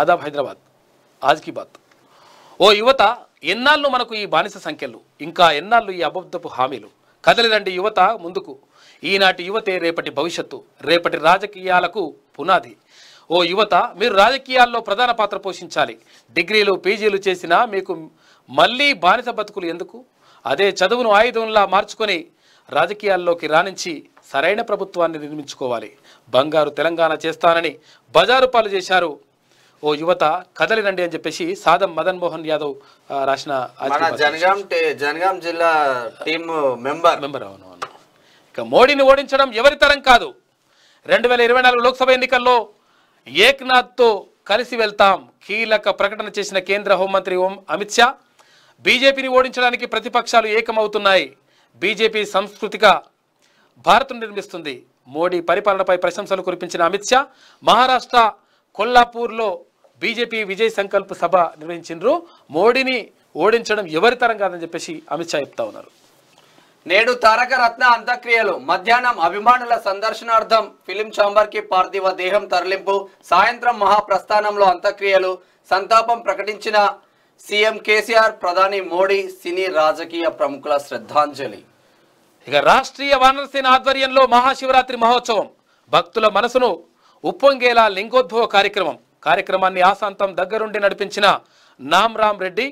ఆదాబ్ Hyderabad ఆజ్కి bath ఓ యువత ఎన్నాళ్ళు మనకు ఈ బానిస సంఖ్యలు ఇంకా ఎన్నాళ్ళు ఈ అబద్ధపు హామీలు కదలిదండి యువత ముందుకు ఈనాటి యువతే రేపటి భవిష్యత్తు రేపటి రాజకీయాలకు పునాది ఓ యువత మీరు రాజకీయాల్లో ప్రధాన పాత్ర పోషించాలి డిగ్రీలు పీజీలు చేసినా మీకు మళ్ళీ బానిస బతుకులు ఎందుకు అదే చదువును ఆయుధంలా మార్చుకొని రాజకీయాల్లోకి రాణించి సరైన ప్రభుత్వాన్ని నిర్మించుకోవాలి బంగారు తెలంగాణ చేస్తానని బజారు పాలు చేశారు ఓ యువత కదలినండి అని చెప్పేసి సాదం మదన్ మోహన్ యాదవ్ రాసిన జనగాం జిల్లా మెంబర్ మెంబర్ ఇక మోడీని ఓడించడం ఎవరి తరం కాదు రెండు వేల ఇరవై నాలుగు లోక్సభ ఎన్నికల్లో ఏక్నాథ్తో కలిసి వెళ్తాం కీలక ప్రకటన చేసిన కేంద్ర హోంమంత్రి ఓం అమిత్ షా బీజేపీని ఓడించడానికి ప్రతిపక్షాలు ఏకమవుతున్నాయి బీజేపీ సంస్కృతిక భారత్ను నిర్మిస్తుంది మోడీ పరిపాలనపై ప్రశంసలు కురిపించిన అమిత్ షా మహారాష్ట్ర కొల్లాపూర్లో బీజేపీ విజయ్ సంకల్ప సభ నిర్వహించారు మోడీని ఓడించడం ఎవరి తరం కాదని చెప్పేసి అమిత్ షా చెప్తా ఉన్నారు నేడు తారక రత్న అంత్యక్రియలు మధ్యాహ్నం అభిమానుల సందర్శనార్థం ఫిలిం ఛాంబర్ కి పార్థివ దేహం తరలింపు సాయంత్రం మహాప్రస్థానంలో అంత్యక్రియలు సంతాపం ప్రకటించిన సీఎం కేసీఆర్ ప్రధాని మోడీ సినీ రాజకీయ ప్రముఖుల శ్రద్ధాంజలి ఇక రాష్ట్రీయ వానరసేన ఆధ్వర్యంలో మహాశివరాత్రి మహోత్సవం భక్తుల మనసును ఉప్పొంగేలా లింగోద్భవ కార్యక్రమం కార్యక్రమాన్ని ఆసాంతం దగ్గరుండి నడిపించిన నామ్ రామ్ రెడ్డి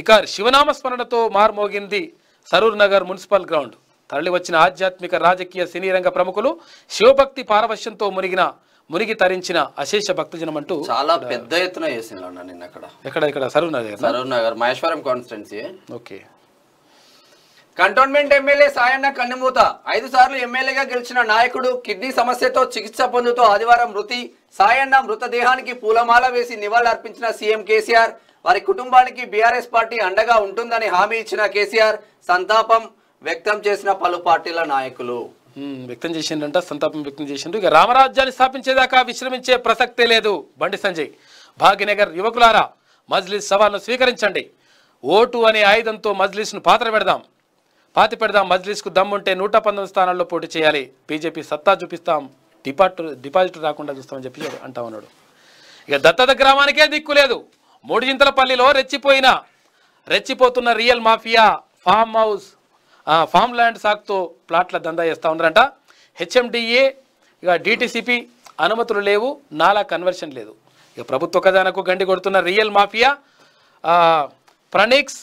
ఇక శివనామ స్మరణతో మార్మోగింది సరూర్ నగర్ మున్సిపల్ గ్రౌండ్ తరలి వచ్చిన ఆధ్యాత్మిక రాజకీయ సినీ రంగ ప్రముఖులు శివభక్తి పారవశ్యంతో మునిగిన మునిగి తరించిన అశేష భక్తజనం అంటూ చాలా పెద్ద ఎత్తున వేసిన నిన్న ఎక్కడ ఇక్కడ Saroornagar Saroornagar Maheshwaram constituency okay cantonment MLA Sayanna కన్నుమూత ఐదు సార్లు ఎమ్మెల్యేగా గెలిచిన నాయకుడు కిడ్నీ సమస్యతో చికిత్స పొందుతూ ఆదివారం మృతి సాయన్న మృతదేహానికి పూలమాల వేసి నివాళులర్పించిన సీఎం కేసీఆర్ వారి కుటుంబానికి బీఆర్ఎస్ పార్టీ అండగా ఉంటుందని హామీ ఇచ్చిన కేసీఆర్ సంతాపం వ్యక్తం చేసిన పలు పార్టీల నాయకులు వ్యక్తం చేసిండంట సంతాపం వ్యక్తం చేసిండు ఇక రామరాజ్యాన్ని స్థాపించేదాకా విశ్రమించే ప్రసక్తే లేదు బండి సంజయ్ భాగ్యనగర్ యువకులారా మజ్లిస్ సవాల్ను స్వీకరించండి ఓటు అనే ఆయుధంతో మజ్లిస్ను పాత్ర పెడదాం పాతి పెడదాం మజ్లిస్కు దమ్ముంటే నూట పంతొమ్మిది స్థానాల్లో పోటీ చేయాలి బీజేపీ సత్తా చూపిస్తాం డిపాజిట్ డిపాజిట్ రాకుండా చూస్తామని చెప్పి అంటా ఉన్నాడు ఇక దత్తత గ్రామానికే దిక్కు లేదు పల్లిలో రెచ్చిపోయిన రెచ్చిపోతున్న real mafia farm house farm land సాగుతో ప్లాట్ల దందా చేస్తూ ఉన్నారంట హెచ్ఎండిఏ ఇక డిటిసిపి అనుమతులు లేవు నాలా కన్వర్షన్ లేదు ఇక ప్రభుత్వ ఖజానకు గండి కొడుతున్న రియల్ మాఫియా ప్రణీక్స్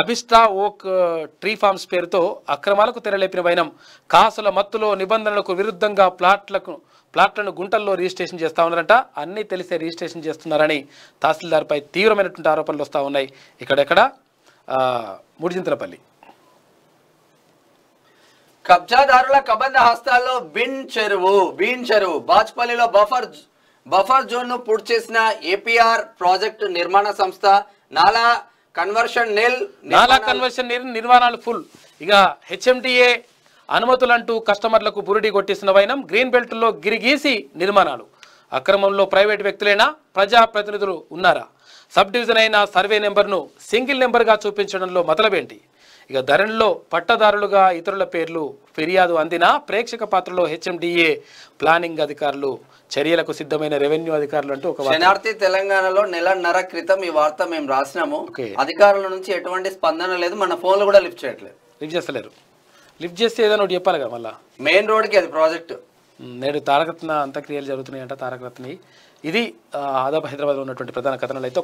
అబిస్టా ఓక్ ట్రీ ఫార్మ్స్ పేరుతో అక్రమాలకు తెరలేపిన వైనం కాసుల మత్తులో నిబంధనలకు విరుద్ధంగా ప్లాట్లకు ప్లాట్లను గుంటల్లో రిజిస్ట్రేషన్ చేస్తూ ఉన్నారంట అన్నీ తెలిసే రిజిస్ట్రేషన్ చేస్తున్నారని తహసీల్దార్పై తీవ్రమైనటువంటి ఆరోపణలు వస్తూ ఉన్నాయి ఇక్కడెక్కడ ముడిజింతలపల్లి కబ్జాదారుల కబంధ హస్తాల్లో బిన్ చెరువు బీన్ చెరువు బాజ్పల్లిలో బఫర్ బఫర్ జోన్ను పూర్తి చేసిన ఏపీఆర్ ప్రాజెక్టు నిర్మాణ సంస్థ నాలా కన్వర్షన్ నేల్ నాలా కన్వర్షన్ నిర్మాణాలు ఫుల్ ఇక హెచ్ఎండిఏ అనుమతులంటూ కస్టమర్లకు బురిడి కొట్టిస్తున్న వైనం గ్రీన్ బెల్ట్లో గిరిగీసి నిర్మాణాలు అక్రమంలో ప్రైవేట్ వ్యక్తులైనా ప్రజాప్రతినిధులు ఉన్నారా సబ్ డివిజన్ అయిన సర్వే నెంబర్ను సింగిల్ నెంబర్గా చూపించడంలో మొదలవేంటి ఇక ధరణిలో పట్టదారులుగా ఇతరుల పేర్లు ఫిర్యాదు అందినా ప్రేక్షక పాత్రలో హెచ్ఎండిఏ ప్లానింగ్ అధికారులు చర్యలకు సిద్ధమైన రెవెన్యూ అధికారులు అంటూ ఒక శనార్థి తెలంగాణలో నెలన్నర క్రితం ఈ వార్త మేము రాసినాము అధికారుల నుంచి ఎటువంటి స్పందన లేదు మన ఫోన్లు కూడా లిఫ్ట్ చేయట్లేదు లిఫ్ట్ చేస్తలేరు లిఫ్ట్ చేస్తే ఏదైనా ఒకటి చెప్పాలి కదా మళ్ళీ మెయిన్ రోడ్కి అది ప్రాజెక్ట్ నేడు తారకరత్న అంత్యక్రియలు జరుగుతున్నాయంట తారకరత్ని ఇది ఆదాబ్ హైదరాబాద్లో ఉన్నటువంటి ప్రధాన కథనాలు అయితే